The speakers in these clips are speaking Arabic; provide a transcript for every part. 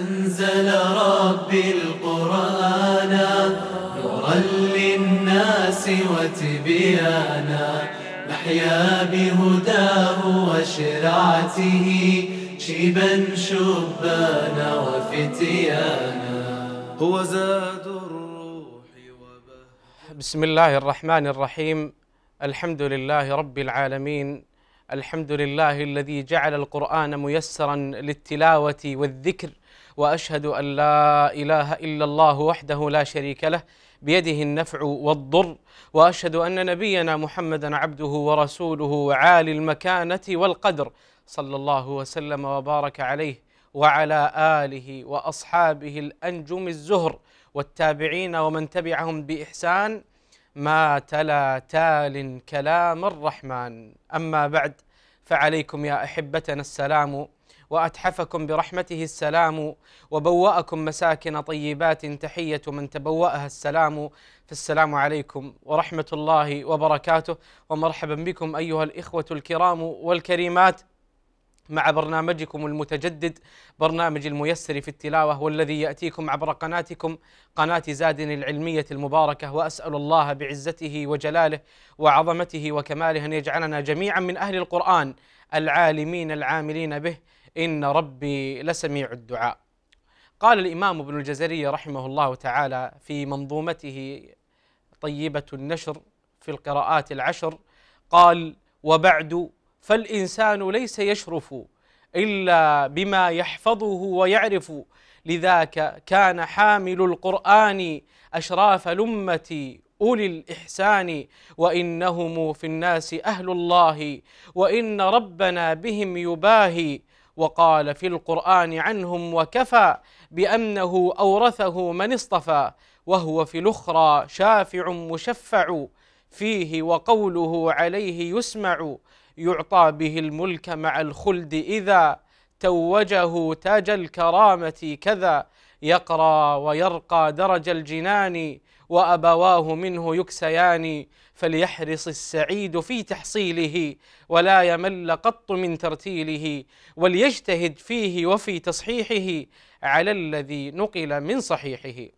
أنزل ربي القرآن نورا للناس وتبيانا نحيا بهداه وشرعته شيبا شبانا وفتيانا هو زاد الروح وبه بسم الله الرحمن الرحيم الحمد لله رب العالمين الحمد لله الذي جعل القرآن ميسرا للتلاوة والذكر واشهد ان لا اله الا الله وحده لا شريك له بيده النفع والضر واشهد ان نبينا محمدا عبده ورسوله وعالي المكانه والقدر صلى الله وسلم وبارك عليه وعلى اله واصحابه الانجم الزهر والتابعين ومن تبعهم باحسان ما تلا تال كلام الرحمن اما بعد فعليكم يا احبتنا السلام وأتحفكم برحمته السلام وبوأكم مساكن طيبات تحية من تبوأها السلام فالسلام عليكم ورحمة الله وبركاته ومرحبا بكم أيها الإخوة الكرام والكريمات مع برنامجكم المتجدد برنامج الميسر في التلاوة والذي يأتيكم عبر قناتكم قناة زاد العلمية المباركة وأسأل الله بعزته وجلاله وعظمته وكماله أن يجعلنا جميعا من أهل القرآن العالمين العاملين به إن ربي لسميع الدعاء قال الإمام ابن الجزري رحمه الله تعالى في منظومته طيبة النشر في القراءات العشر قال وبعد فالإنسان ليس يشرف إلا بما يحفظه ويعرف لذاك كان حامل القرآن أشراف لمة أولي الإحسان وإنهم في الناس أهل الله وإن ربنا بهم يباهي وقال في القرآن عنهم وكفى بأنه أورثه من اصطفى وهو في الأخرى شافع مشفع فيه وقوله عليه يسمع يعطى به الملك مع الخلد إذا توجه تاج الكرامة كذا يقرى ويرقى درج الجنان وأبواه منه يكسيان فليحرص السعيد في تحصيله ولا يمل قط من ترتيله وليجتهد فيه وفي تصحيحه على الذي نقل من صحيحه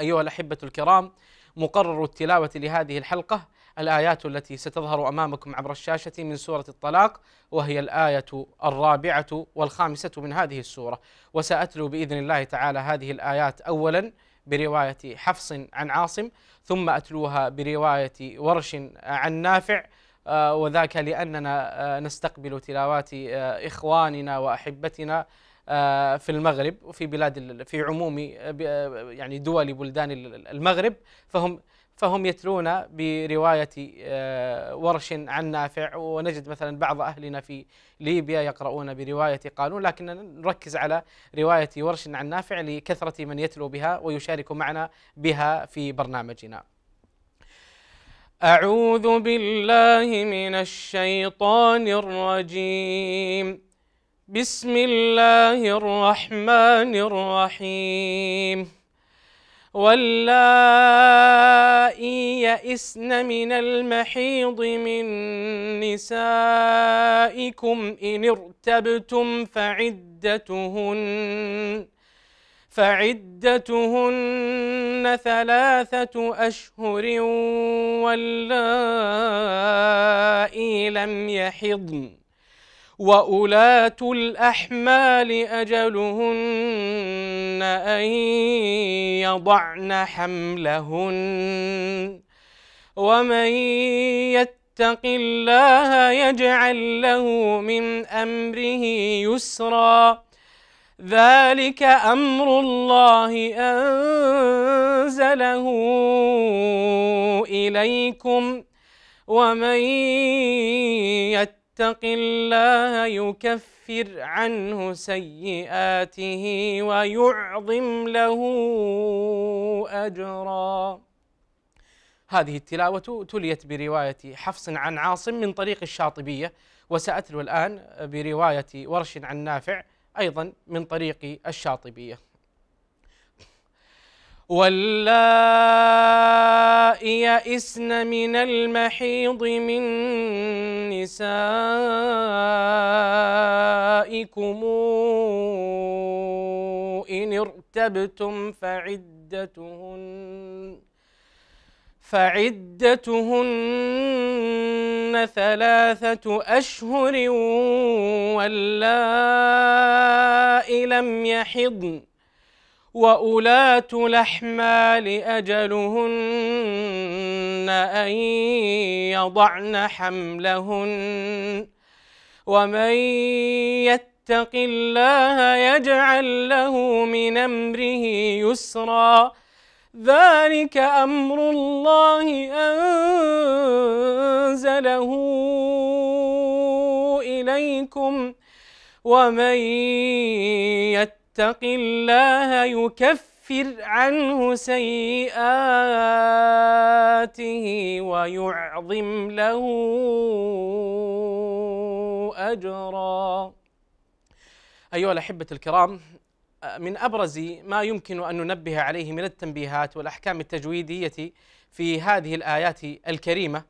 أيها الأحبة الكرام مقرر التلاوة لهذه الحلقة الآيات التي ستظهر أمامكم عبر الشاشة من سورة الطلاق وهي الآية الرابعة والخامسة من هذه السورة وسأتلو بإذن الله تعالى هذه الآيات أولاً برواية حفص عن عاصم ثم أتلوها برواية ورش عن نافع آه، وذاك لأننا آه، نستقبل تلاوات آه، إخواننا وأحبتنا في المغرب وفي بلاد في عموم يعني دول بلدان المغرب فهم فهم يتلون برواية آه، ورش عن نافع ونجد مثلا بعض أهلنا في ليبيا يقرؤون برواية قالون لكننا نركز على رواية ورش عن نافع لكثرة من يتلو بها ويشارك معنا بها في برنامجنا أعوذ بالله من الشيطان الرجيم بسم الله الرحمن الرحيم واللائي يئسن من المحيض من نسائكم إن ارتبتم فعدتهن فعدتهن ثلاثة أشهر واللائي لم يحضن وأولاة الأحمال أجلهن أن يضعن حملهن ومن يتق الله يجعل له من أمره يسرا ذلك أمر الله أنزله إليكم ومن يتق يتق الله يكفر عنه سيئاته ويعظم له أجرا هذه التلاوة تليت برواية حفص عن عاصم من طريق الشاطبية وسأتلو الآن برواية ورش عن نافع أيضا من طريق الشاطبية واللائي يئسن من المحيض من نسائكم إن ارتبتم فعدتهن فعدتهن ثلاثة أشهر واللائي لم يحضن وأولاة الأحمال أجلهن أن يضعن حملهن ومن يتق الله يجعل له من أمره يسرا ذلك أمر الله أنزله إليكم ومن يتق يتق الله يكفر عنه سيئاته ويعظم له أجرا أيها الأحبة الكرام من أبرز ما يمكن أن ننبه عليه من التنبيهات والأحكام التجويدية في هذه الآيات الكريمة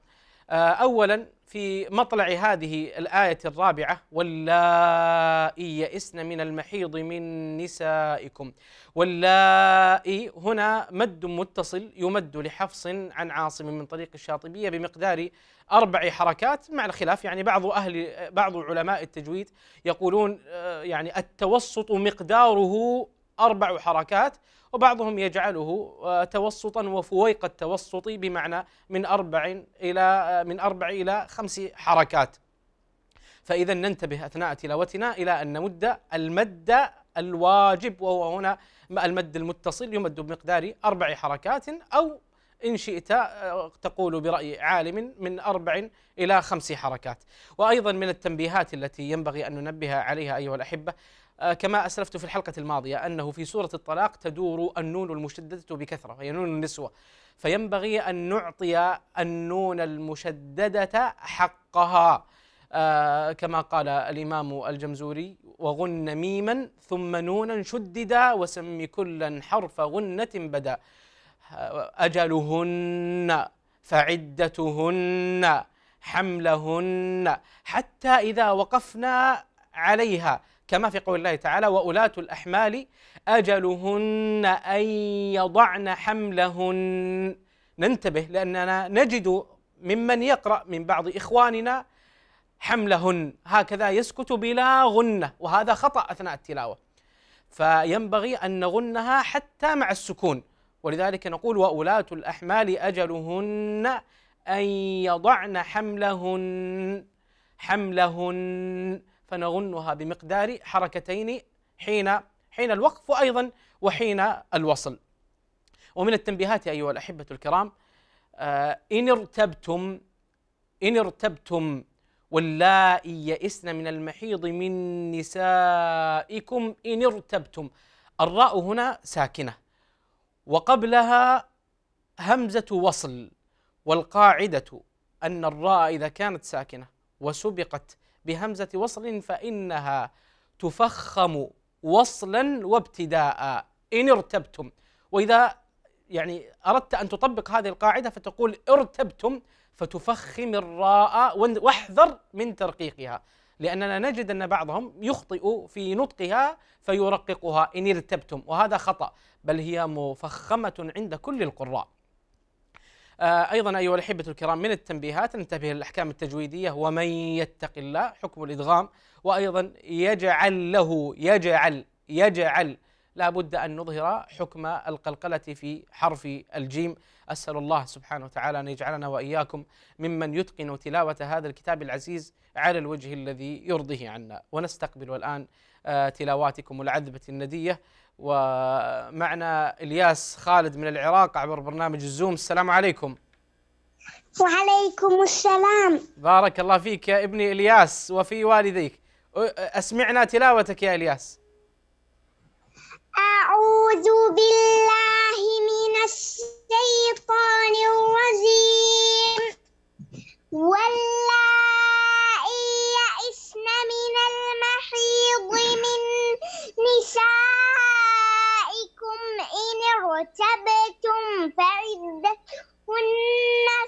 أولا في مطلع هذه الآية الرابعة واللائي يئسن من المحيض من نسائكم واللائي هنا مد متصل يمد لحفص عن عاصم من طريق الشاطبية بمقدار أربع حركات مع الخلاف يعني بعض أهل بعض علماء التجويد يقولون آه، يعني التوسط مقداره أربع حركات وبعضهم يجعله آه، توسطا وفويق التوسط بمعنى من أربع إلى آه، من أربع إلى خمس حركات فإذا ننتبه أثناء تلاوتنا إلى أن نمد المد الواجب وهو هنا المد المتصل يمد بمقدار أربع حركات أو إن شئت آه، تقول برأي عالم من أربع إلى خمس حركات وأيضا من التنبيهات التي ينبغي أن ننبه عليها أيها الأحبة آه، كما أسلفت في الحلقة الماضية أنه في سورة الطلاق تدور النون المشددة بكثرة وهي نون النسوة فينبغي أن نعطي النون المشددة حقها آه، كما قال الإمام الجمزوري وغن ميما ثم نونا شددا وسم كلا حرف غنة بدا أجلهن فعدتهن حملهن حتى إذا وقفنا عليها كما في قول الله تعالى وأولاة الأحمال أجلهن أن يضعن حملهن ننتبه لأننا نجد ممن يقرأ من بعض إخواننا حملهن هكذا يسكت بلا غنة وهذا خطأ أثناء التلاوة فينبغي أن نغنها حتى مع السكون ولذلك نقول وأولاة الأحمال أجلهن أن يضعن حملهن حملهن فنغنها بمقدار حركتين حين حين الوقف وأيضا وحين الوصل ومن التنبيهات أيها الأحبة الكرام آه، إن ارتبتم إن ارتبتم واللائي يئسن من المحيض من نسائكم إن ارتبتم الراء هنا ساكنة وقبلها همزة وصل والقاعدة أن الراء إذا كانت ساكنة وسبقت بهمزة وصل فإنها تفخم وصلا وابتداء إن ارتبتم وإذا يعني أردت أن تطبق هذه القاعدة فتقول ارتبتم فتفخم الراء واحذر من ترقيقها لأننا نجد أن بعضهم يخطئ في نطقها فيرققها إن ارتبتم وهذا خطأ بل هي مفخمة عند كل القراء آه، ايضا ايها الاحبه الكرام من التنبيهات ننتبه للاحكام التجويديه ومن يتق الله حكم الادغام وايضا يجعل له يجعل يجعل لا بد أن نظهر حكم القلقلة في حرف الجيم أسأل الله سبحانه وتعالى أن يجعلنا وإياكم ممن يتقن تلاوة هذا الكتاب العزيز على الوجه الذي يرضيه عنا ونستقبل الآن آه، تلاواتكم العذبة الندية ومعنا الياس خالد من العراق عبر برنامج الزوم السلام عليكم وعليكم السلام بارك الله فيك يا ابني الياس وفي والديك اسمعنا تلاوتك يا الياس اعوذ بالله من الشيطان الرجيم واللائي يئسن من المحيض من نسائكم فإن ارتبتم فعدتهن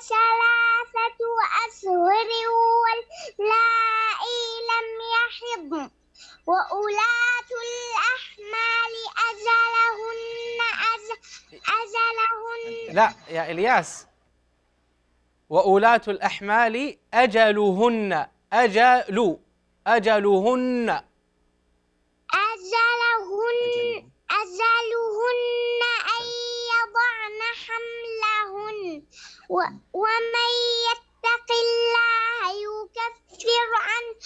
ثلاثة أشهر واللائي لم يحضن وأولاة الأحمال أجلهن أجلهن لا يا إلياس وأولاة الأحمال أجلهن أجل أجلهن أجلهن أزلهن أن يضعن حملهن ومن يتق الله يكفر عنه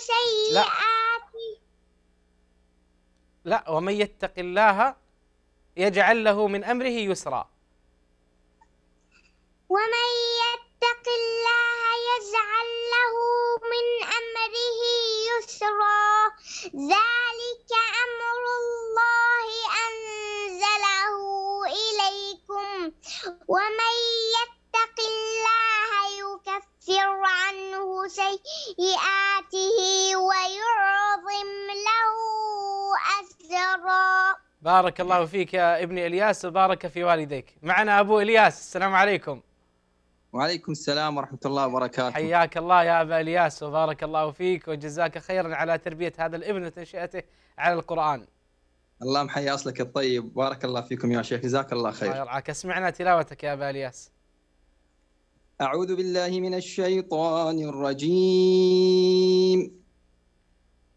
سيئاته لا. لا ومن يتق الله يجعل له من أمره يسرا ومن يتق الله يجعل له من أمره يسرا ذلك أمر الله إليكم ومن يتق الله يكفر عنه سيئاته ويعظم له أجرا بارك الله فيك يا ابن الياس وبارك في والديك معنا أبو الياس السلام عليكم وعليكم السلام ورحمة الله وبركاته حياك الله يا أبا الياس وبارك الله فيك وجزاك خيرا على تربية هذا الابن وتنشئته على القرآن الله محيي اصلك الطيب بارك الله فيكم يا شيخ جزاك الله خير الله يرعاك اسمعنا تلاوتك يا ابا الياس اعوذ بالله من الشيطان الرجيم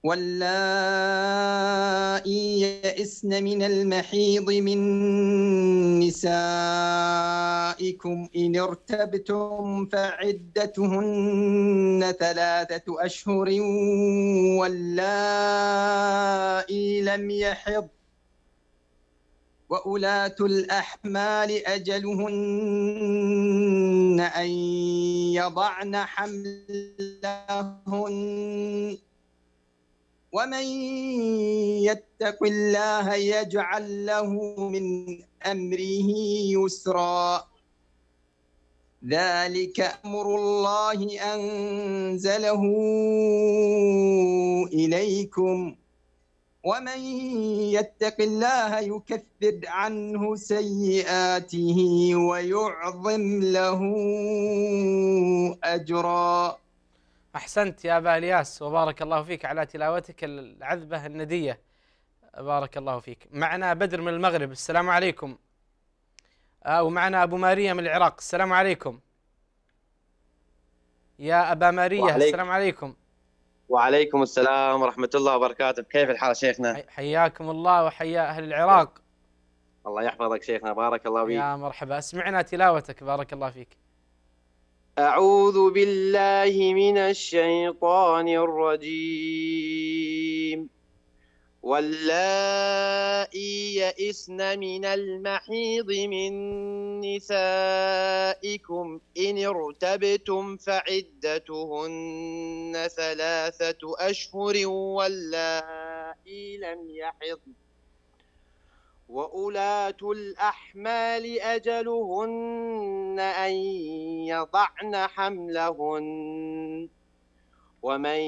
واللائي يئسن من المحيض من نسائكم إن ارتبتم فعدتهن ثلاثة أشهر واللائي لم يحض وأولاة الأحمال أجلهن أن يضعن حملهن ومن يتق الله يجعل له من امره يسرا ذلك امر الله انزله اليكم ومن يتق الله يكفر عنه سيئاته ويعظم له اجرا أحسنت يا أبا الياس وبارك الله فيك على تلاوتك العذبة الندية بارك الله فيك معنا بدر من المغرب السلام عليكم آه، ومعنا أبو ماريا من العراق السلام عليكم يا أبا ماريا وعليك. السلام عليكم وعليكم السلام ورحمة الله وبركاته كيف الحال شيخنا حياكم الله وحيا أهل العراق الله يحفظك شيخنا بارك الله فيك يا مرحبا اسمعنا تلاوتك بارك الله فيك أعوذ بالله من الشيطان الرجيم واللائي يئسن من المحيض من نسائكم إن ارتبتم فعدتهن ثلاثة أشهر واللائي لم يحضن وأولات الأحمال أجلهن أن يضعن حملهن ومن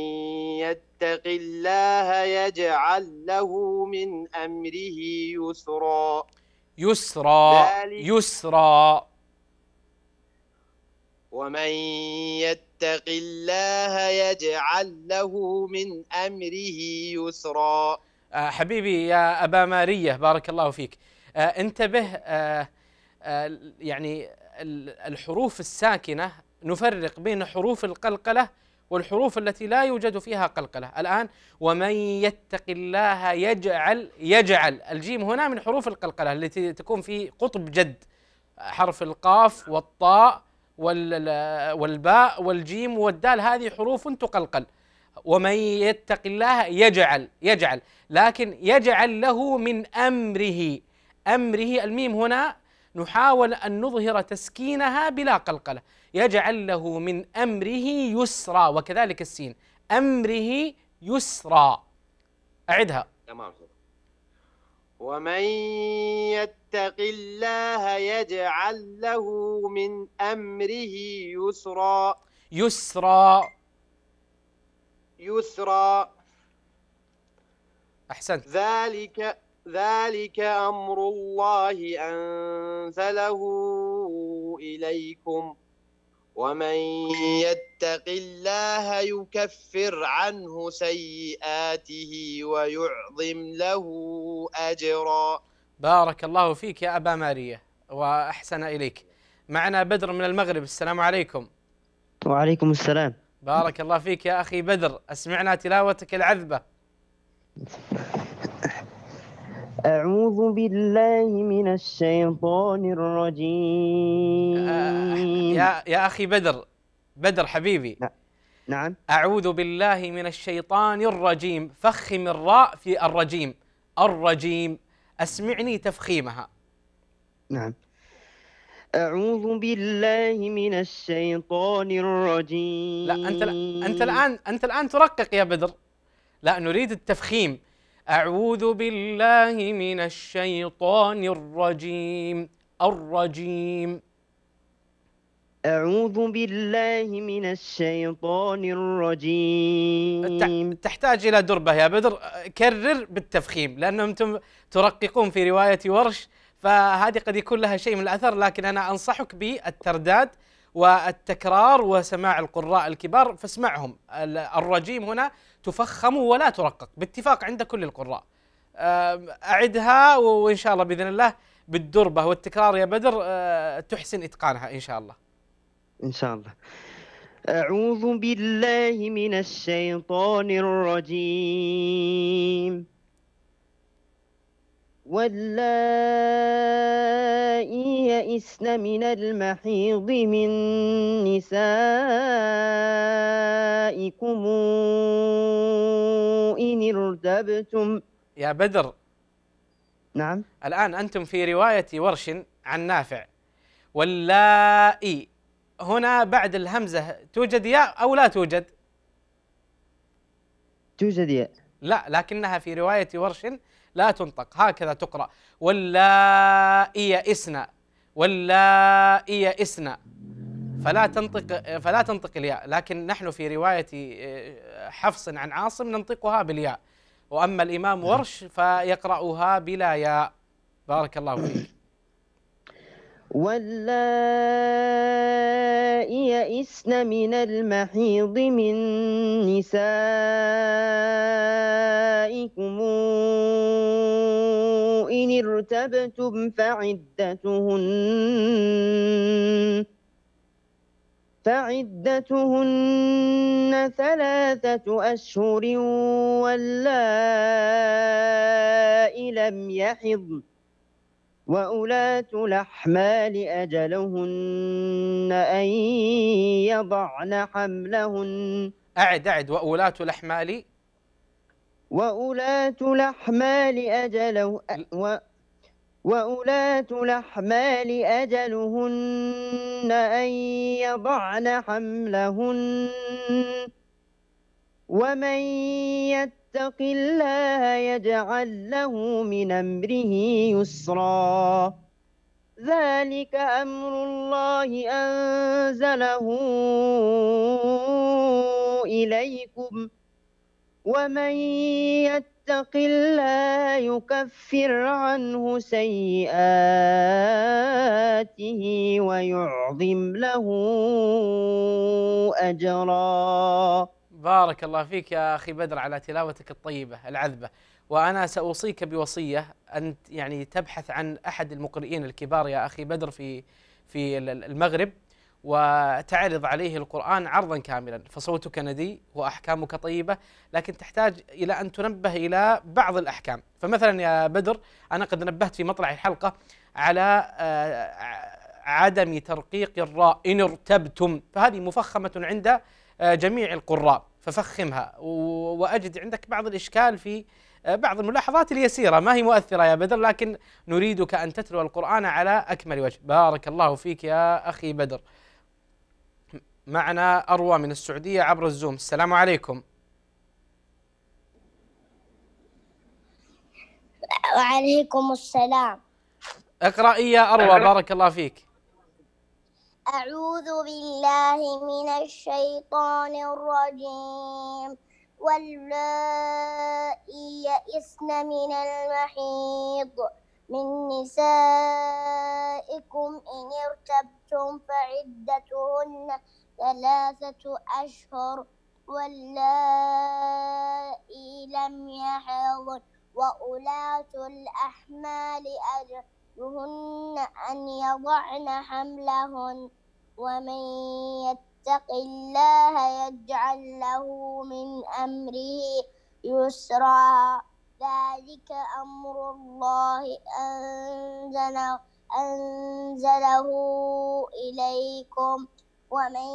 يتق الله يجعل له من أمره يسرا يسرا يسرا ومن يتق الله يجعل له من أمره يسرا آه، حبيبي يا أبا مارية بارك الله فيك آه، انتبه آه، يعني الحروف الساكنة نفرق بين حروف القلقلة والحروف التي لا يوجد فيها قلقلة الآن ومن يتق الله يجعل يجعل الجيم هنا من حروف القلقلة التي تكون في قطب جد حرف القاف والطاء والباء والجيم والدال هذه حروف تقلقل ومن يتق الله يجعل يجعل لكن يجعل له من امره امره الميم هنا نحاول ان نظهر تسكينها بلا قلقله يجعل له من امره يسرا وكذلك السين امره يسرا اعدها تمام ومن يتق الله يجعل له من امره يسرا يسرا يسرا أحسنت ذلك ذلك أمر الله أنزله إليكم ومن يتق الله يكفر عنه سيئاته ويعظم له أجرا بارك الله فيك يا أبا ماريا وأحسن إليك معنا بدر من المغرب السلام عليكم وعليكم السلام بارك الله فيك يا أخي بدر أسمعنا تلاوتك العذبة أعوذ بالله من الشيطان الرجيم آه، يا, يا أخي بدر بدر حبيبي نعم أعوذ بالله من الشيطان الرجيم فخم الراء في الرجيم الرجيم أسمعني تفخيمها نعم أعوذ بالله من الشيطان الرجيم لا أنت, لا أنت الآن أنت الآن ترقق يا بدر لا نريد التفخيم أعوذ بالله من الشيطان الرجيم الرجيم أعوذ بالله من الشيطان الرجيم تحتاج إلى دربة يا بدر كرر بالتفخيم لأنهم ترققون في رواية ورش فهذه قد يكون لها شيء من الأثر لكن أنا أنصحك بالترداد والتكرار وسماع القراء الكبار فاسمعهم الرجيم هنا تفخم ولا ترقق باتفاق عند كل القراء أعدها وإن شاء الله بإذن الله بالدربة والتكرار يا بدر آه، تحسن إتقانها إن شاء الله إن شاء الله أعوذ بالله من الشيطان الرجيم واللائي يئسن من المحيض من نسائكم إن ارتبتم يا بدر نعم الآن أنتم في رواية ورش عن نافع واللائي هنا بعد الهمزة توجد ياء أو لا توجد؟ توجد ياء لا لكنها في رواية ورش لا تنطق هكذا تقرأ واللائي يئسن واللائي يئسن فلا تنطق فلا تنطق الياء لكن نحن في رواية آه، حفص عن عاصم ننطقها بالياء وأما الإمام ورش فيقرأها بلا ياء بارك الله فيك واللائي يئسن من المحيض من نسائكم إن ارتبتم فعدتهن فعدتهن ثلاثة أشهر واللائي لم يحضن وأولاة الأحمال أجلهن أن يضعن حملهن أعد أعد وأولاة الأحمال وأولاة الأحمال أجله و وأولاة الأحمال أجلهن أن يضعن حملهن ومن يت يتق الله يجعل له من أمره يسرا ذلك أمر الله أنزله إليكم ومن يتق الله يكفر عنه سيئاته ويعظم له أجراً بارك الله فيك يا أخي بدر على تلاوتك الطيبة العذبة وأنا سأوصيك بوصية أن يعني تبحث عن أحد المقرئين الكبار يا أخي بدر في في المغرب وتعرض عليه القرآن عرضا كاملا فصوتك ندي وأحكامك طيبة لكن تحتاج إلى أن تنبه إلى بعض الأحكام فمثلا يا بدر أنا قد نبهت في مطلع الحلقة على آه، عدم ترقيق الراء إن ارتبتم فهذه مفخمة عند آه، جميع القراء ففخمها واجد عندك بعض الاشكال في آه، بعض الملاحظات اليسيره ما هي مؤثره يا بدر لكن نريدك ان تتلو القران على اكمل وجه بارك الله فيك يا اخي بدر معنا اروى من السعوديه عبر الزوم السلام عليكم وعليكم السلام اقرأي يا أروى بارك الله فيك أعوذ بالله من الشيطان الرجيم واللائي يئسن من المحيض من نسائكم إن ارتبتم فعدتهن ثلاثة أشهر واللائي لم يحضن وأولاة الأحمال أجر ربهن أن يضعن حملهن ومن يتق الله يجعل له من أمره يسرا ذلك أمر الله أنزل أنزله إليكم ومن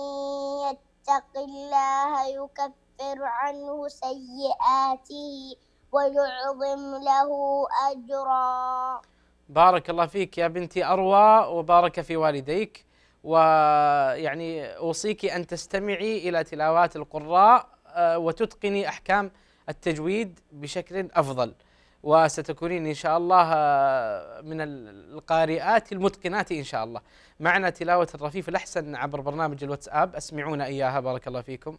يتق الله يكفر عنه سيئاته ويعظم له أجرا بارك الله فيك يا بنتي أروى وبارك في والديك ويعني أوصيك أن تستمعي إلى تلاوات القراء آه، وتتقني أحكام التجويد بشكل أفضل وستكونين إن شاء الله آه، من القارئات المتقنات إن شاء الله معنا تلاوة الرفيف الأحسن عبر برنامج الواتساب أسمعونا إياها بارك الله فيكم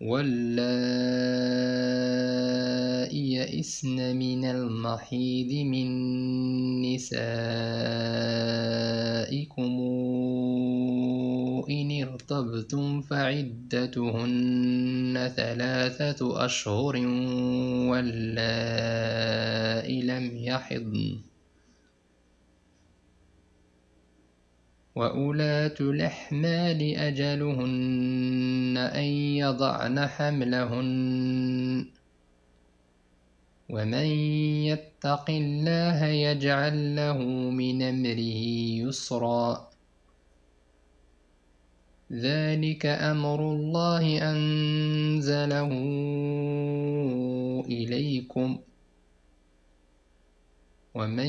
واللائي يئسن من المحيض من نسائكم إن ارتبتم فعدتهن ثلاثة أشهر واللائي لم يحضن وأولاة الأحمال أجلهن أن يضعن حملهن ومن يتق الله يجعل له من أمره يسرا ذلك أمر الله أنزله إليكم ۖ ومن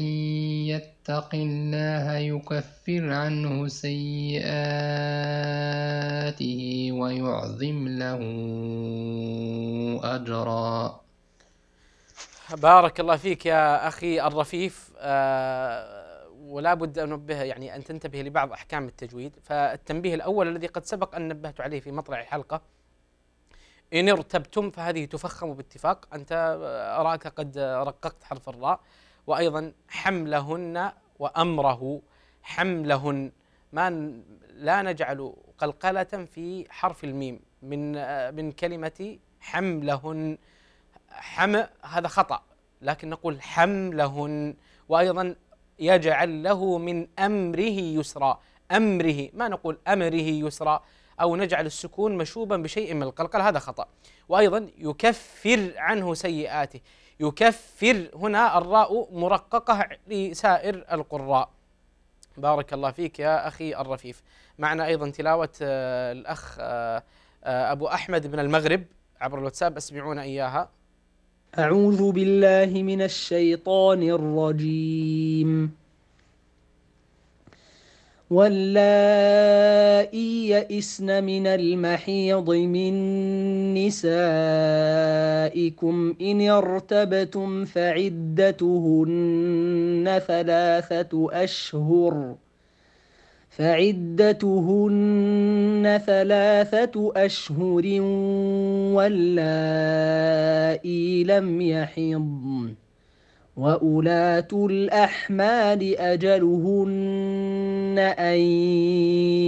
يتق الله يكفر عنه سيئاته ويعظم له أجرا بارك الله فيك يا أخي الرفيف آه ولا بد أن انبه يعني أن تنتبه لبعض أحكام التجويد فالتنبيه الأول الذي قد سبق أن نبهت عليه في مطلع الحلقة إن ارتبتم فهذه تفخم باتفاق أنت آه، أراك قد رققت حرف الراء وأيضا حملهن وأمره حملهن ما لا نجعل قلقلة في حرف الميم من من كلمة حملهن حم هذا خطأ لكن نقول حملهن وأيضا يجعل له من أمره يسرا أمره ما نقول أمره يسرا أو نجعل السكون مشوبا بشيء من القلقل هذا خطأ وأيضا يكفر عنه سيئاته يكفر هنا الراء مرققة لسائر القراء بارك الله فيك يا أخي الرفيف معنا أيضا تلاوة آه، الأخ آه، آه، أبو أحمد من المغرب عبر الواتساب أسمعونا إياها أعوذ بالله من الشيطان الرجيم واللائي يئسن من المحيض من نسائكم إن ارتبتم فعدتهن ثلاثة أشهر فعدتهن ثلاثة أشهر واللائي لم يحضن وأولات الأحمال أجلهن أن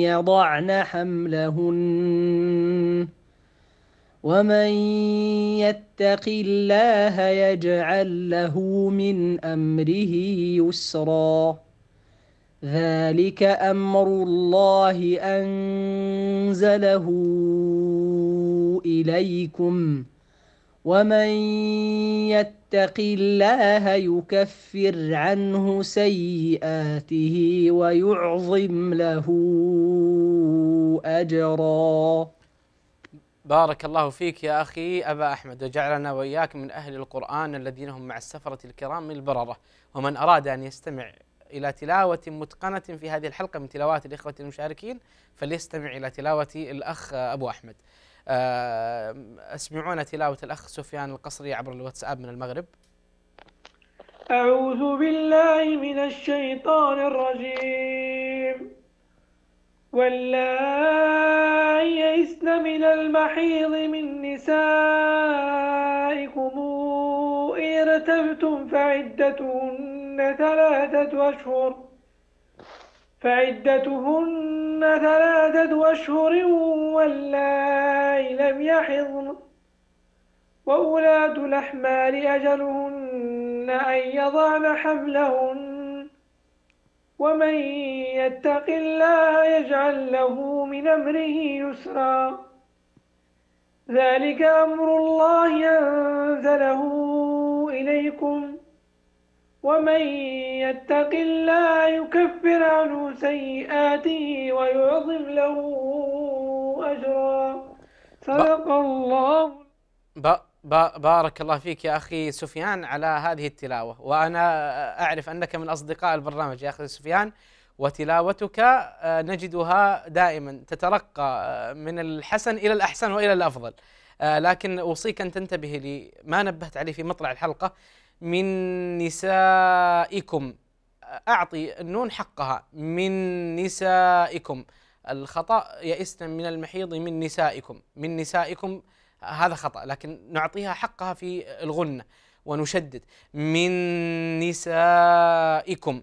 يضعن حملهن ومن يتق الله يجعل له من أمره يسرا ذلك أمر الله أنزله إليكم ۖ ومن يتق الله يكفر عنه سيئاته ويعظم له اجرا بارك الله فيك يا اخي ابا احمد وجعلنا واياك من اهل القران الذين هم مع السفره الكرام من البرره ومن اراد ان يستمع الى تلاوه متقنه في هذه الحلقه من تلاوات الاخوه المشاركين فليستمع الى تلاوه الاخ ابو احمد آه، اسمعونا تلاوه الاخ سفيان القصري عبر الواتساب من المغرب أعوذ بالله من الشيطان الرجيم واللائي يئسن من المحيض من نسائكم إن ارتبتم فعدتهن ثلاثة أشهر فعدتهن ثلاثة أشهر واللائي لم يحضن وأولاة الأحمال أجلهن أن يضعن حملهن ومن يتق الله يجعل له من أمره يسرا ذلك أمر الله أنزله إليكم ومن يتق الله يكفر عنه سيئاته ويعظم له أجرا صدق الله ب... ب... بارك الله فيك يا أخي سفيان على هذه التلاوة وأنا أعرف أنك من أصدقاء البرنامج يا أخي سفيان وتلاوتك آه، نجدها دائما تترقى آه، من الحسن إلى الأحسن وإلى الأفضل آه، لكن أوصيك أن تنتبه لما نبهت عليه في مطلع الحلقة من نسائكم أعطي النون حقها من نسائكم الخطأ يئسنا من المحيض من نسائكم من نسائكم هذا خطأ لكن نعطيها حقها في الغنة ونشدد من نسائكم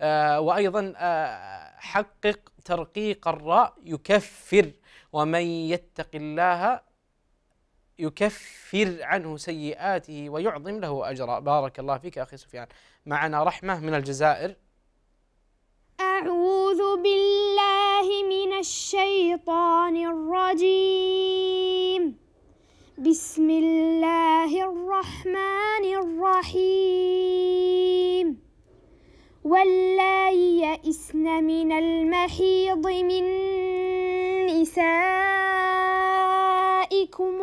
آه، وأيضا آه، حقق ترقيق الراء يكفر ومن يتق الله يكفر عنه سيئاته ويعظم له أجرا بارك الله فيك أخي سفيان معنا رحمة من الجزائر أعوذ بالله من الشيطان الرجيم بسم الله الرحمن الرحيم واللائي يئسن من المحيض من نسائكم عليكم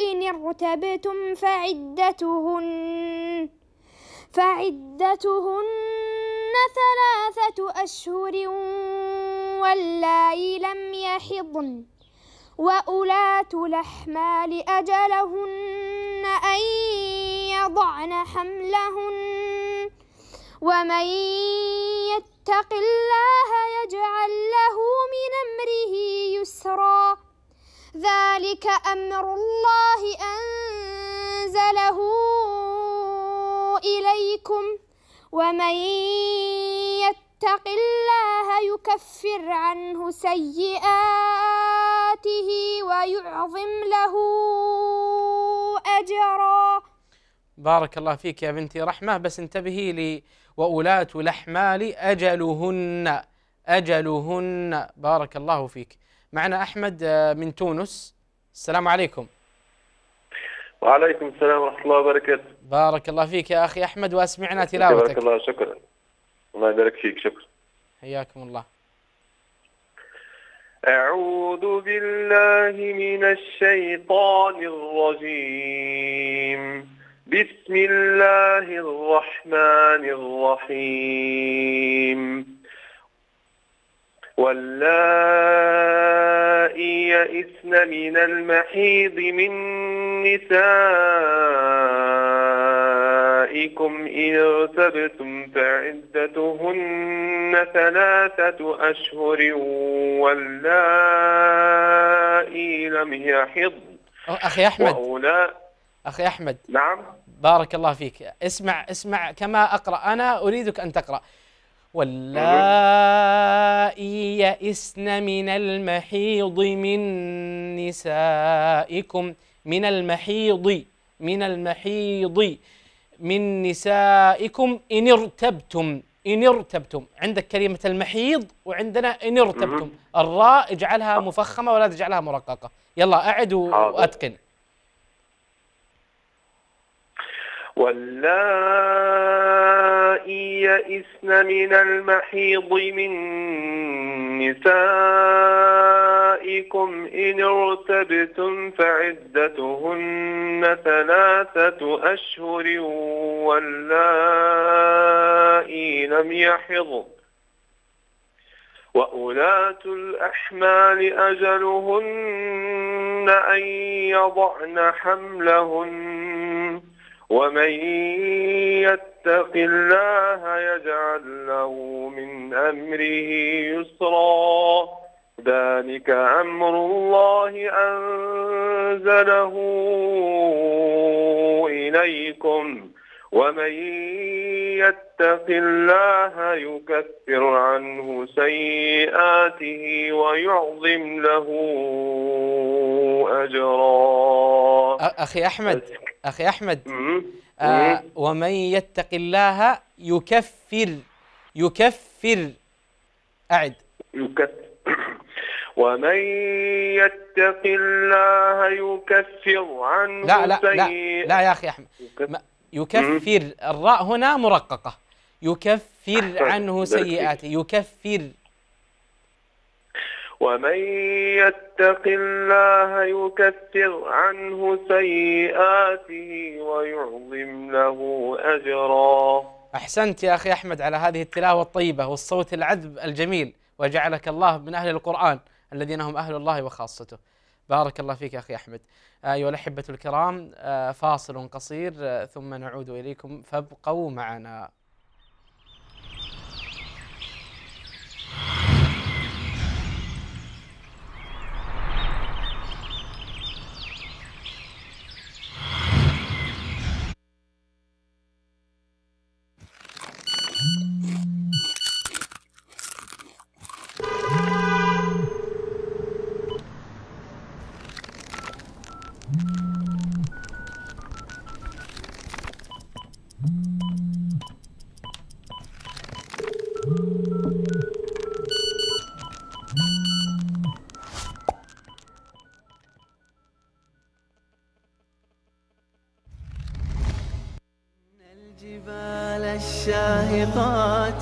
إن ارتبتم فعدتهن فعدتهن ثلاثة أشهر واللائي لم يحضن وأولات الأحمال أجلهن أن يضعن حملهن ومن يتق الله يجعل له من أمره يسرا ذلك أمر الله أنزله إليكم ومن يتق الله يكفر عنه سيئاته ويعظم له أجرا بارك الله فيك يا بنتي رحمة بس انتبهي لي وأولاة الأحمال أجلهن أجلهن بارك الله فيك معنا أحمد آه، من تونس السلام عليكم وعليكم السلام ورحمة الله وبركاته بارك الله فيك يا أخي أحمد وأسمعنا تلاوتك بارك الله شكرا الله يبارك فيك شكرا حياكم الله أعوذ بالله من الشيطان الرجيم بسم الله الرحمن الرحيم واللائي يئسن من المحيض من نسائكم إن ارتبتم فعدتهن ثلاثة أشهر واللائي لم يحض أخي أحمد وأولا أخي أحمد نعم بارك الله فيك اسمع اسمع كما أقرأ أنا أريدك أن تقرأ واللائي أمم. يئسن من المحيض من نسائكم من المحيض من المحيض من نسائكم إن ارتبتم إن ارتبتم عندك كلمة المحيض وعندنا إن ارتبتم أمم. الراء اجعلها مفخمة ولا تجعلها مرققة يلا أعد وأتقن واللائي يئسن من المحيض من نسائكم إن ارتبتم فعدتهن ثلاثة أشهر واللائي لم يحضن وأولاة الأحمال أجلهن أن يضعن حملهن ومن يتق الله يجعل له من أمره يسرا ذلك أمر الله أنزله إليكم ومن يتق الله يكفر عنه سيئاته ويعظم له أجرا أخي أحمد أخي أحمد آه، ومن يتق الله يكفر يكفر أعد يكفر ومن يتق الله يكفر عنه لا لا لا, لا يا أخي أحمد يكفر الراء هنا مرققة يكفر عنه سيئاته يكفر ومن يتق الله يكفر عنه سيئاته ويعظم له أجرا أحسنت يا أخي أحمد على هذه التلاوة الطيبة والصوت العذب الجميل وجعلك الله من أهل القرآن الذين هم أهل الله وخاصته بارك الله فيك أخي أحمد آه، أيها الأحبة الكرام آه، فاصل قصير آه، ثم نعود إليكم فابقوا معنا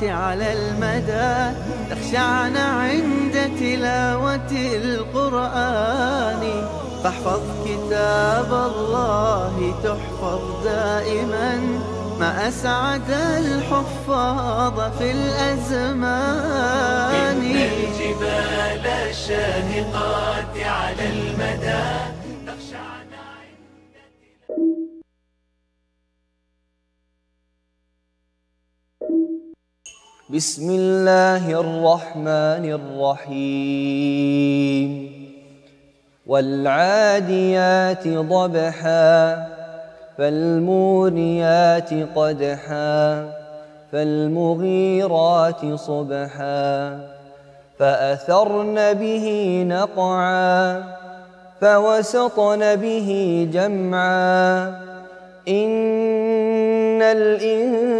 على المدى تخشعن عند تلاوة القرآن فاحفظ كتاب الله تحفظ دائما ما أسعد الحفاظ في الأزمان إن الجبال الشاهقات على المدى بسم الله الرحمن الرحيم والعاديات ضبحا فالموريات قدحا فالمغيرات صبحا فأثرن به نقعا فوسطن به جمعا إن الإنسان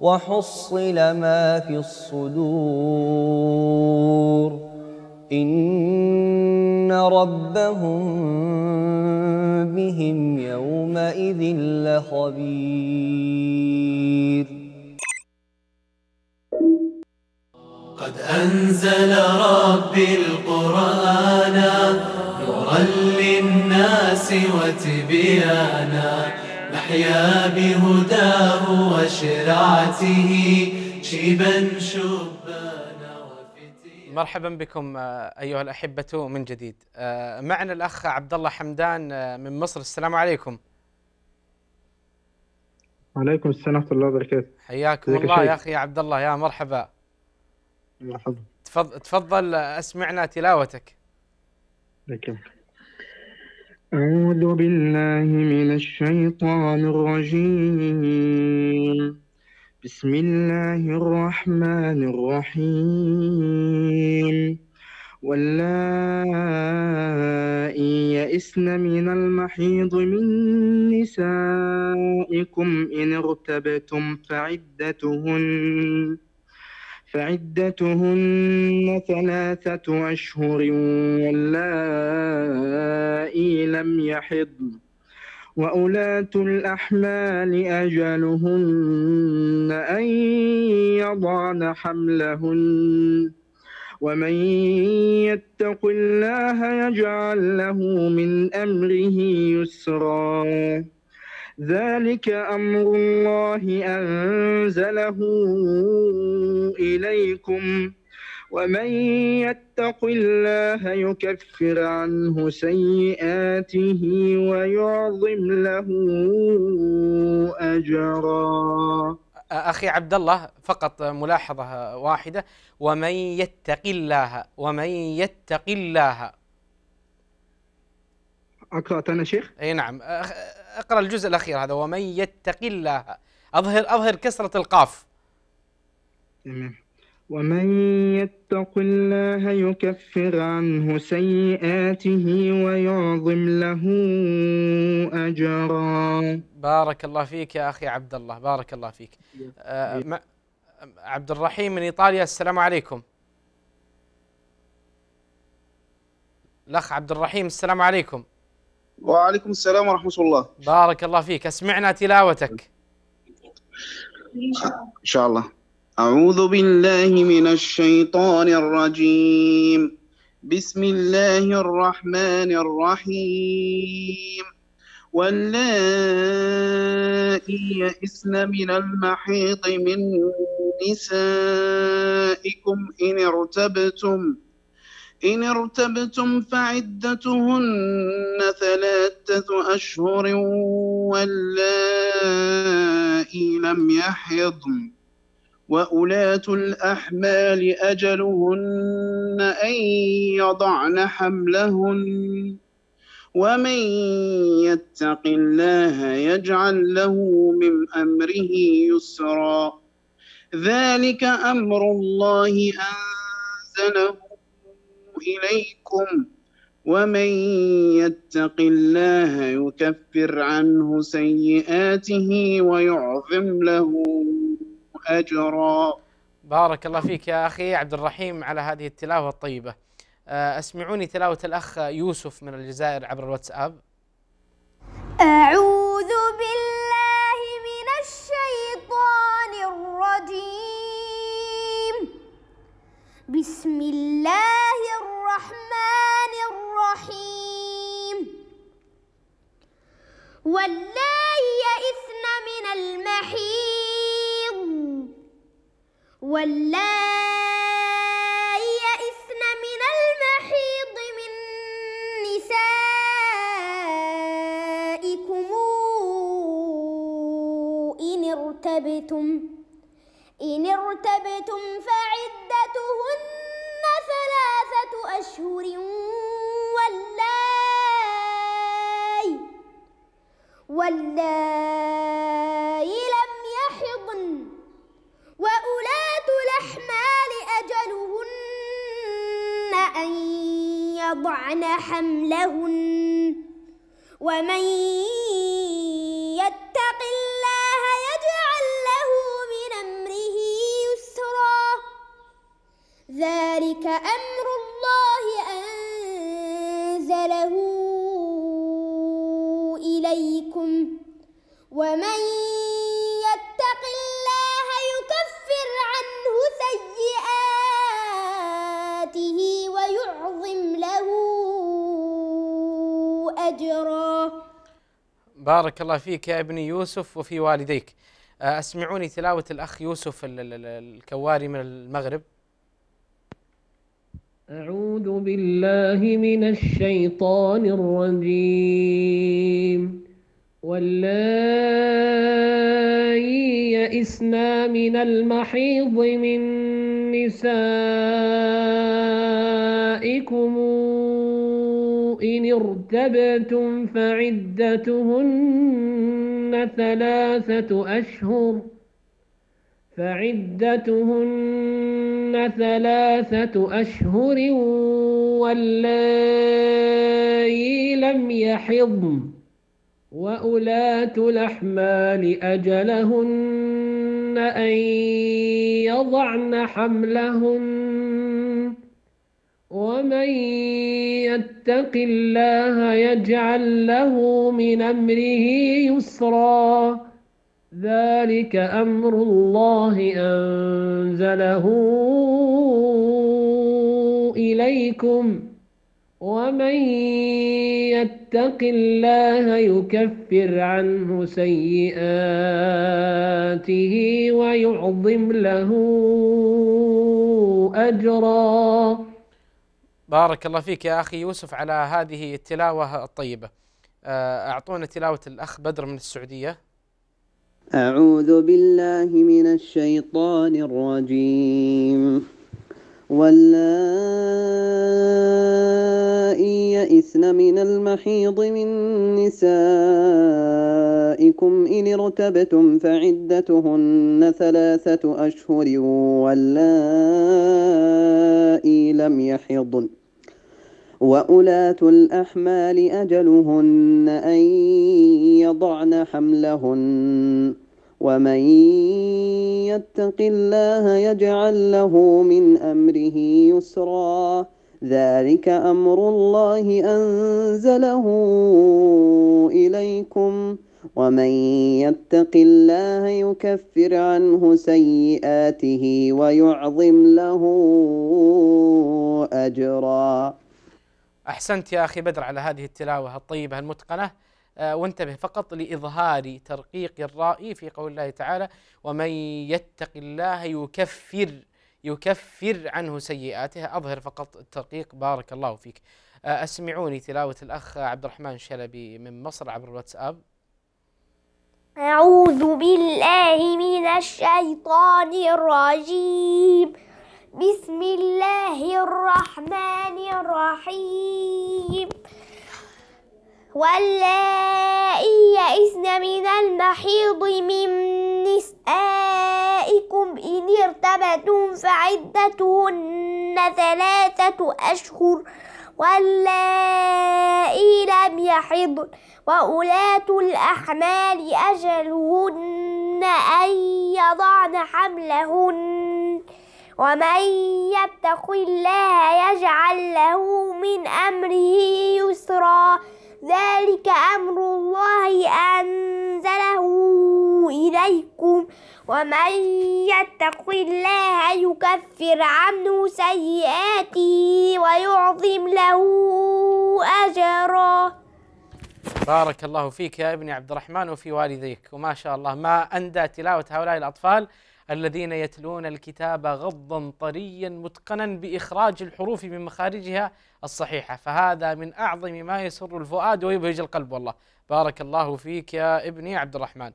وحصل ما في الصدور إن ربهم بهم يومئذ لخبير قد أنزل ربي القرآن نورا للناس وتبيانا نحيا بهداه وشرعته شيبا شبانا وفتيا مرحبا بكم آه، أيها الأحبة من جديد آه، معنا الأخ عبد الله حمدان آه، من مصر السلام عليكم وعليكم السلام ورحمة الله وبركاته حياكم الله يا أخي عبد الله يا مرحبا مرحبا تفضل, تفضل أسمعنا تلاوتك لكن. أعوذ بالله من الشيطان الرجيم بسم الله الرحمن الرحيم واللائي يئسن من المحيض من نسائكم إن ارتبتم فعدتهن فعدتهن ثلاثة أشهر واللائي لم يحضن وأولاة الأحمال أجلهن أن يضعن حملهن ومن يتق الله يجعل له من أمره يسرا ذلك أمر الله أنزله إليكم ومن يتق الله يكفر عنه سيئاته ويعظم له أجرا أخي عبد الله فقط ملاحظة واحدة ومن يتق الله ومن يتق الله أقرأت أنا شيخ؟ أي نعم اقرا الجزء الاخير هذا ومن يتق الله اظهر اظهر كسره القاف تمام ومن يتق الله يكفر عنه سيئاته ويعظم له اجرا بارك الله فيك يا اخي عبد الله بارك الله فيك آه، عبد الرحيم من ايطاليا السلام عليكم الاخ عبد الرحيم السلام عليكم وعليكم السلام ورحمة الله بارك الله فيك اسمعنا تلاوتك إن شاء الله أعوذ بالله من الشيطان الرجيم بسم الله الرحمن الرحيم واللائي يئسن من المحيط من نسائكم إن ارتبتم إن ارتبتم فعدتهن ثلاثة أشهر واللائي لم يحضن وأولاة الأحمال أجلهن أن يضعن حملهن ومن يتق الله يجعل له من أمره يسرا ذلك أمر الله أنزله إليكم ومن يتق الله يكفر عنه سيئاته ويعظم له أجرا بارك الله فيك يا أخي عبد الرحيم على هذه التلاوة الطيبة آه، أسمعوني تلاوة الأخ يوسف من الجزائر عبر الواتساب أعوذ بالله من الشيطان الرجيم بسم الله الرحمن الرحيم والله يئسن من المحيض والله يئسن من المحيض من نسائكم إن ارتبتم إن ارتبتم فعد عدتهن ثلاثة أشهر واللاي واللاي لم يحضن وأولاة الأحمال أجلهن أن يضعن حملهن ومن بارك الله فيك يا ابني يوسف وفي والديك آه، أسمعوني تلاوة الأخ يوسف الكواري من المغرب أعوذ بالله من الشيطان الرجيم واللائي يئسنا من المحيض من نسائكم وإن ارتبتم فعدتهن ثلاثة أشهر فعدتهن ثلاثة أشهر واللائي لم يحضن وأولاة الأحمال أجلهن أن يضعن حملهن ومن يتق الله يجعل له من أمره يسرا ذلك أمر الله أنزله إليكم ومن يتق الله يكفر عنه سيئاته ويعظم له أجراً بارك الله فيك يا أخي يوسف على هذه التلاوة الطيبة آه، أعطونا تلاوة الأخ بدر من السعودية أعوذ بالله من الشيطان الرجيم واللائي يئسن من المحيض من نسائكم إن ارتبتم فعدتهن ثلاثة أشهر واللائي لم يحضن وأولات الأحمال أجلهن أن يضعن حملهن ومن يتق الله يجعل له من أمره يسرا ذلك أمر الله أنزله إليكم ومن يتق الله يكفر عنه سيئاته ويعظم له أجرا أحسنت يا أخي بدر على هذه التلاوة الطيبة المتقنة آه، وانتبه فقط لإظهار ترقيق الرائي في قول الله تعالى ومن يتق الله يكفر يكفر عنه سيئاته أظهر فقط الترقيق بارك الله فيك آه، أسمعوني تلاوة الأخ عبد الرحمن شلبي من مصر عبر الواتساب أعوذ بالله من الشيطان الرجيم بسم الله الرحمن الرحيم واللائي يئسن من المحيض من نسائكم إن ارتبتم فعدتهن ثلاثة أشهر واللائي لم يحضن وأولاة الأحمال أجلهن أن يضعن حملهن ومن يتق الله يجعل له من أمره يسرا ذلك أمر الله أنزله إليكم ومن يتق الله يكفر عنه سيئاته ويعظم له أجرا بارك الله فيك يا ابني عبد الرحمن وفي والديك وما شاء الله ما أندى تلاوة هؤلاء الأطفال الذين يتلون الكتاب غضا طريا متقنا باخراج الحروف من مخارجها الصحيحه فهذا من اعظم ما يسر الفؤاد ويبهج القلب والله بارك الله فيك يا ابني عبد الرحمن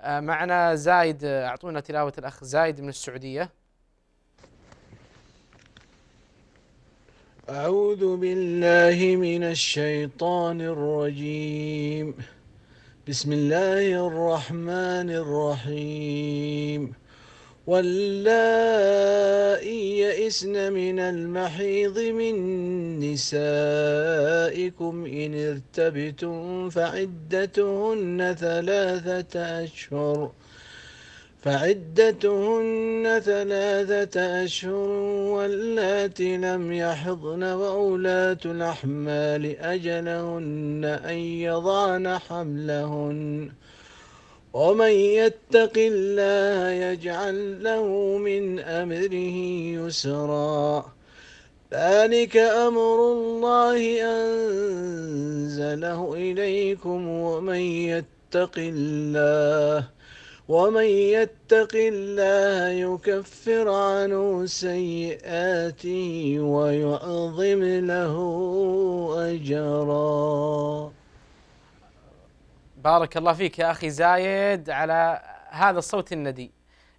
آه، معنا زايد اعطونا تلاوه الاخ زايد من السعوديه أعوذ بالله من الشيطان الرجيم بسم الله الرحمن الرحيم واللائي يئسن من المحيض من نسائكم إن ارتبتم فعدتهن ثلاثة أشهر فعدتهن ثلاثة أشهر واللاتي لم يحضن وأولاة الأحمال أجلهن أن يضعن حملهن ومن يتق الله يجعل له من أمره يسرا ذلك أمر الله أنزله إليكم ومن يتق الله ومن يتق الله يكفر عنه سيئاته ويعظم له أجراً بارك الله فيك يا أخي زايد على هذا الصوت الندي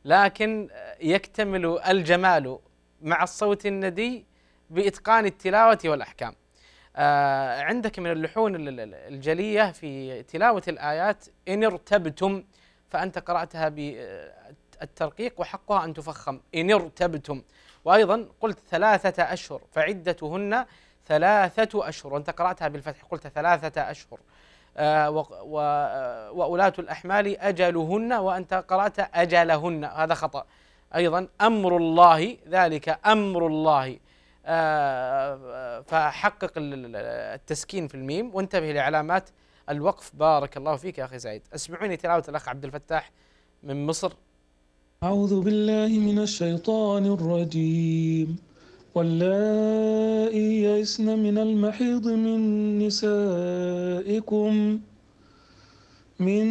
لكن يكتمل الجمال مع الصوت الندي بإتقان التلاوة والأحكام آه، عندك من اللحون الجلية في تلاوة الآيات إن ارتبتم فأنت قرأتها بالترقيق وحقها أن تفخم إن ارتبتم وأيضا قلت ثلاثة أشهر فعدتهن ثلاثة أشهر وأنت قرأتها بالفتح قلت ثلاثة أشهر آه، آه، وأولاة الأحمال أجلهن وأنت قرأت أجلهن هذا خطأ أيضا أمر الله ذلك أمر الله آه، فحقق التسكين في الميم وانتبه لعلامات الوقف بارك الله فيك يا أخي سعيد اسمعوني تلاوة الأخ عبد الفتاح من مصر أعوذ بالله من الشيطان الرجيم واللائي يئسن من المحيض من نسائكم من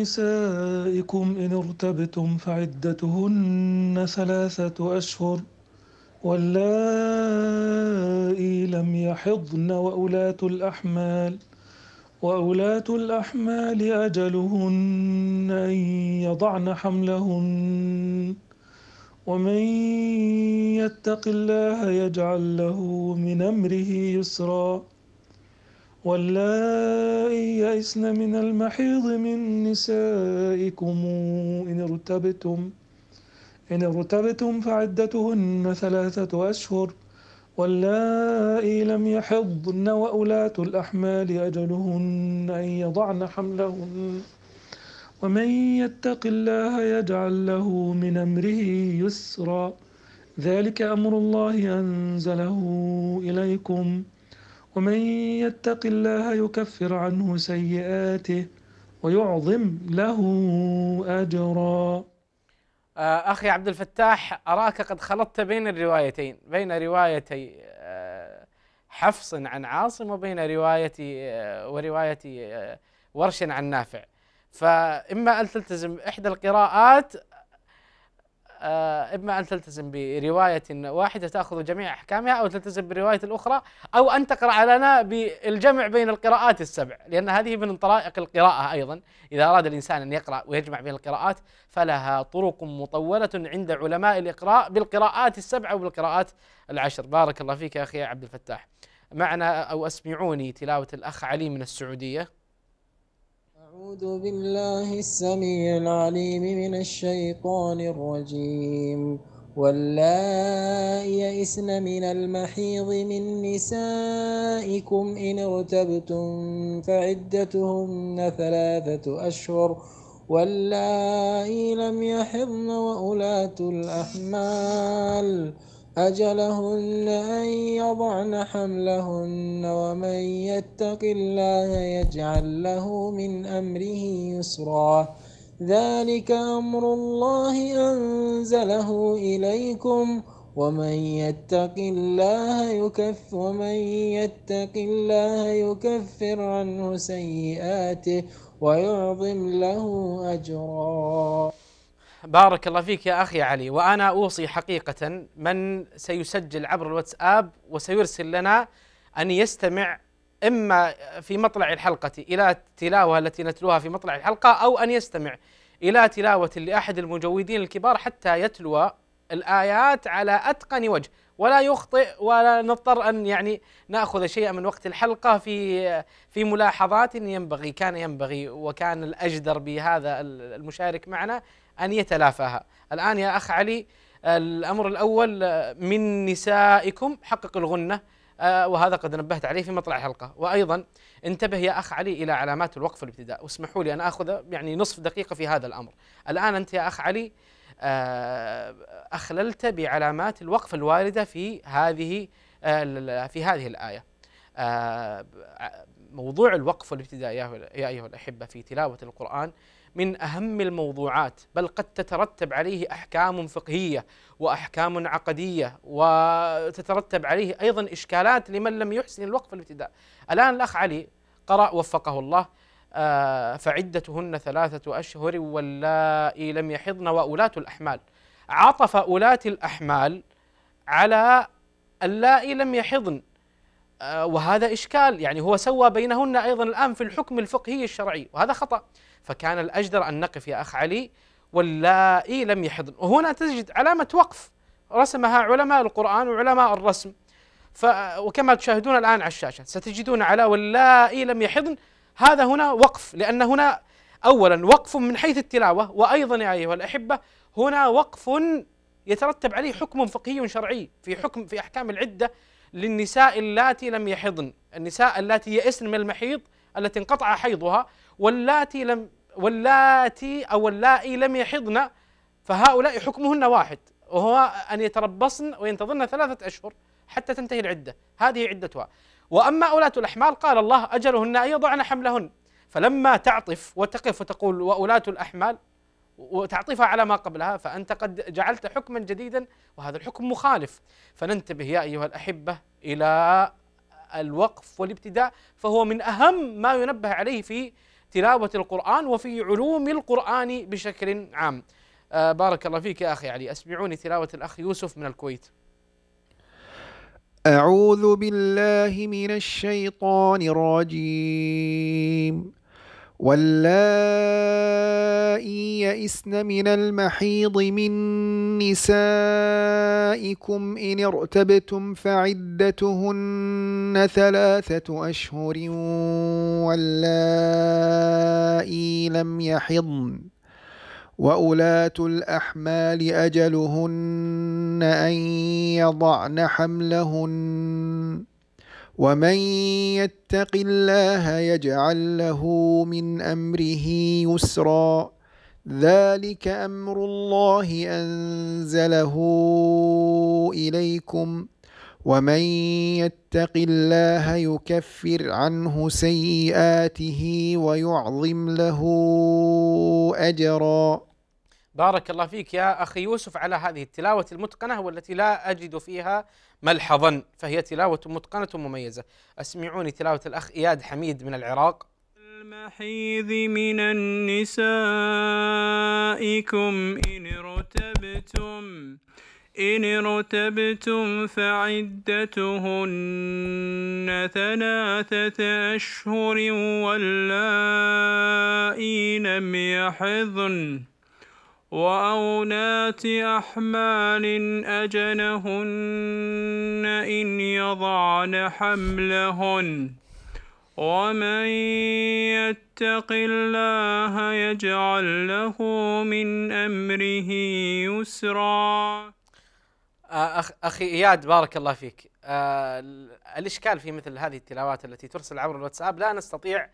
نسائكم إن ارتبتم فعدتهن ثلاثة أشهر واللائي لم يحضن وأولاة الأحمال وأولاة الأحمال أجلهن أن يضعن حملهن ومن يتق الله يجعل له من امره يسرا واللائي يئسن من المحيض من نسائكم ان ارتبتم ان ارتبتم فعدتهن ثلاثه اشهر واللائي لم يحضن واولات الاحمال اجلهن ان يضعن حملهن ومن يتق الله يجعل له من امره يسرا ذلك امر الله انزله اليكم ومن يتق الله يكفر عنه سيئاته ويعظم له اجرا آه، اخي عبد الفتاح اراك قد خلطت بين الروايتين بين روايتي آه، حفص عن عاصم وبين روايه آه، وروايه ورش عن نافع فإما أن تلتزم إحدى القراءات آه، إما أن تلتزم برواية واحدة تأخذ جميع أحكامها أو تلتزم برواية الأخرى أو أن تقرأ لنا بالجمع بين القراءات السبع لأن هذه من طرائق القراءة أيضا إذا أراد الإنسان أن يقرأ ويجمع بين القراءات فلها طرق مطولة عند علماء الإقراء بالقراءات السبع او بالقراءات العشر بارك الله فيك يا أخي عبد الفتاح معنا أو أسمعوني تلاوة الأخ علي من السعودية أعوذ بالله السميع العليم من الشيطان الرجيم واللائي يئسن من المحيض من نسائكم إن ارتبتم فعدتهن ثلاثة أشهر واللائي لم يحضن وأولاة الأحمال أجلهن أن يضعن حملهن ومن يتق الله يجعل له من أمره يسرا ذلك أمر الله أنزله إليكم ومن يتق الله يكف ومن يتق الله يكفر عنه سيئاته ويعظم له أجرا بارك الله فيك يا أخي علي وأنا أوصي حقيقة من سيسجل عبر الواتساب وسيرسل لنا أن يستمع إما في مطلع الحلقة إلى التلاوة التي نتلوها في مطلع الحلقة أو أن يستمع إلى تلاوة لأحد المجودين الكبار حتى يتلو الآيات على أتقن وجه ولا يخطئ ولا نضطر أن يعني نأخذ شيئا من وقت الحلقة في في ملاحظات ينبغي كان ينبغي وكان الأجدر بهذا المشارك معنا أن يتلافاها الآن يا أخ علي الأمر الأول من نسائكم حقق الغنة آه، وهذا قد نبهت عليه في مطلع الحلقة وأيضا انتبه يا أخ علي إلى علامات الوقف الابتداء واسمحوا لي أن أخذ يعني نصف دقيقة في هذا الأمر الآن أنت يا أخ علي آه، أخللت بعلامات الوقف الواردة في هذه آه، في هذه الآية موضوع الوقف والابتداء يا أيها الأحبة في تلاوة القرآن من أهم الموضوعات بل قد تترتب عليه أحكام فقهية وأحكام عقدية وتترتب عليه أيضا إشكالات لمن لم يحسن الوقف الابتداء الآن الأخ علي قرأ وفقه الله آه، فعدتهن ثلاثة أشهر واللائي لم يحضن وأولاة الأحمال عطف أولاة الأحمال على اللائي لم يحضن آه، وهذا إشكال يعني هو سوى بينهن أيضا الآن في الحكم الفقهي الشرعي وهذا خطأ فكان الأجدر أن نقف يا أخ علي واللائي لم يحضن وهنا تجد علامة وقف رسمها علماء القرآن وعلماء الرسم ف وكما تشاهدون الآن على الشاشة ستجدون على واللائي لم يحضن هذا هنا وقف لأن هنا أولا وقف من حيث التلاوة وأيضا يا أيها الأحبة هنا وقف يترتب عليه حكم فقهي شرعي في حكم في أحكام العدة للنساء اللاتي لم يحضن النساء اللاتي يئسن من المحيض التي انقطع حيضها واللاتي لم واللاتي أو اللائي لم يحضن فهؤلاء حكمهن واحد وهو أن يتربصن وينتظرن ثلاثة أشهر حتى تنتهي العدة هذه عدتها وأما أولاة الأحمال قال الله أجلهن أن يضعن حملهن فلما تعطف وتقف وتقول وأولاة الأحمال وتعطفها على ما قبلها فأنت قد جعلت حكما جديدا وهذا الحكم مخالف فننتبه يا أيها الأحبة إلى الوقف والابتداء فهو من أهم ما ينبه عليه في تلاوة القرآن وفي علوم القرآن بشكل عام آه، بارك الله فيك يا أخي علي أسمعوني تلاوة الأخ يوسف من الكويت أعوذ بالله من الشيطان الرجيم واللائي يئسن من المحيض من نسائكم إن ارتبتم فعدتهن ثلاثة أشهر واللائي لم يحضن وأولاة الأحمال أجلهن أن يضعن حملهن ومن يتق الله يجعل له من امره يسرا ذلك امر الله انزله اليكم ومن يتق الله يكفر عنه سيئاته ويعظم له اجرا بارك الله فيك يا أخي يوسف على هذه التلاوة المتقنة والتي لا أجد فيها ملحظا فهي تلاوة متقنة مميزة أسمعوني تلاوة الأخ إياد حميد من العراق المحيض من النسائكم إن رتبتم إن رتبتم فعدتهن ثلاثة أشهر واللائي لم يحضن وأونات أحمال أجنهن إن يضعن حملهن ومن يتق الله يجعل له من أمره يسرا آه، أخي إياد بارك الله فيك آه، الإشكال في مثل هذه التلاوات التي ترسل عبر الواتساب لا نستطيع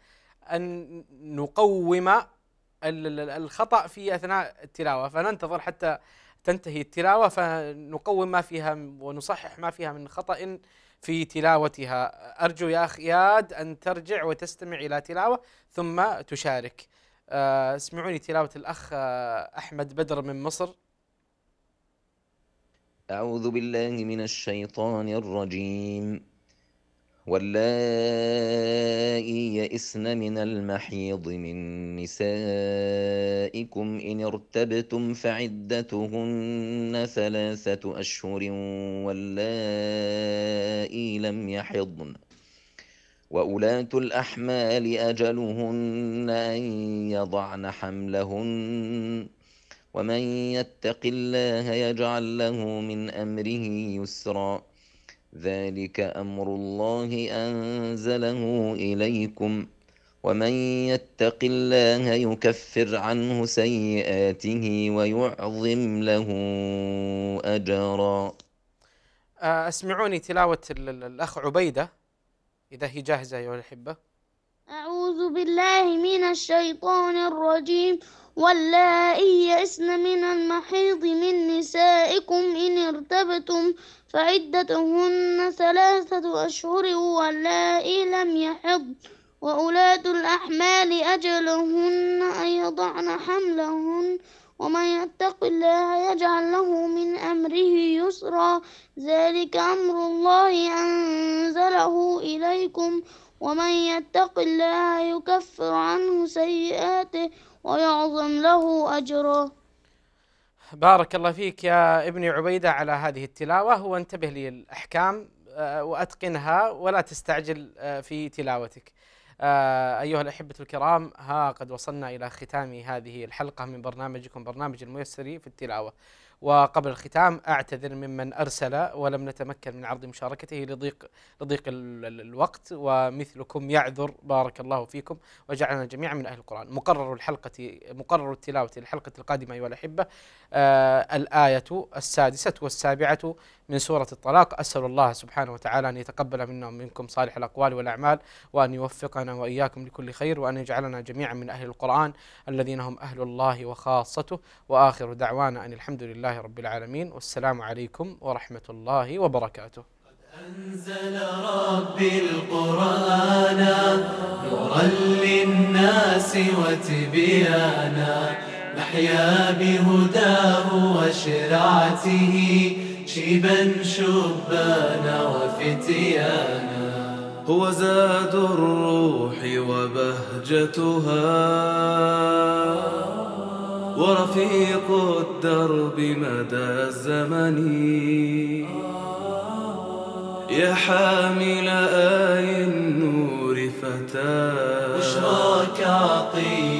أن نقوم الخطأ في أثناء التلاوة فننتظر حتى تنتهي التلاوة فنقوم ما فيها ونصحح ما فيها من خطأ في تلاوتها أرجو يا أخ إياد أن ترجع وتستمع إلى تلاوة ثم تشارك آه، اسمعوني تلاوة الأخ آه، أحمد بدر من مصر أعوذ بالله من الشيطان الرجيم واللائي يئسن من المحيض من نسائكم إن ارتبتم فعدتهن ثلاثة أشهر واللائي لم يحضن وأولاة الأحمال أجلهن أن يضعن حملهن ومن يتق الله يجعل له من أمره يسرًا ذلك امر الله انزله اليكم ومن يتق الله يكفر عنه سيئاته ويعظم له اجرا آه، اسمعوني تلاوه الاخ عبيده اذا هي جاهزه ايها الاحبه أعوذ بالله من الشيطان الرجيم واللائي يئسن من المحيض من نسائكم إن ارتبتم فعدتهن ثلاثة أشهر واللائي لم يحض وأولاد الأحمال أجلهن أن يضعن حملهن ومن يتق الله يجعل له من أمره يسرا ذلك أمر الله أنزله إليكم ومن يتق الله يكفر عنه سيئاته ويعظم له أجرا بارك الله فيك يا ابني عبيدة على هذه التلاوة وانتبه للأحكام آه، وأتقنها ولا تستعجل آه، في تلاوتك آه، أيها الأحبة الكرام ها قد وصلنا إلى ختام هذه الحلقة من برنامجكم برنامج الميسري في التلاوة وقبل الختام أعتذر ممن أرسل ولم نتمكن من عرض مشاركته لضيق لضيق الوقت ومثلكم يعذر بارك الله فيكم وجعلنا جميعا من أهل القرآن مقرر الحلقة مقرر التلاوة الحلقة القادمة أيها الأحبة آه الآية السادسة والسابعة من سورة الطلاق أسأل الله سبحانه وتعالى أن يتقبل منا ومنكم صالح الأقوال والأعمال وأن يوفقنا وإياكم لكل خير وأن يجعلنا جميعا من أهل القرآن الذين هم أهل الله وخاصته وآخر دعوانا أن الحمد لله رب العالمين والسلام عليكم ورحمة الله وبركاته قد أنزل ربي القرآن نورا للناس وتبيانا نحيا بهداه وشرعته شيبا شبانا وفتيانا هو زاد الروح وبهجتها ورفيق الدرب مدى الزمن يا حامل آي النور فتاة بشراك عطية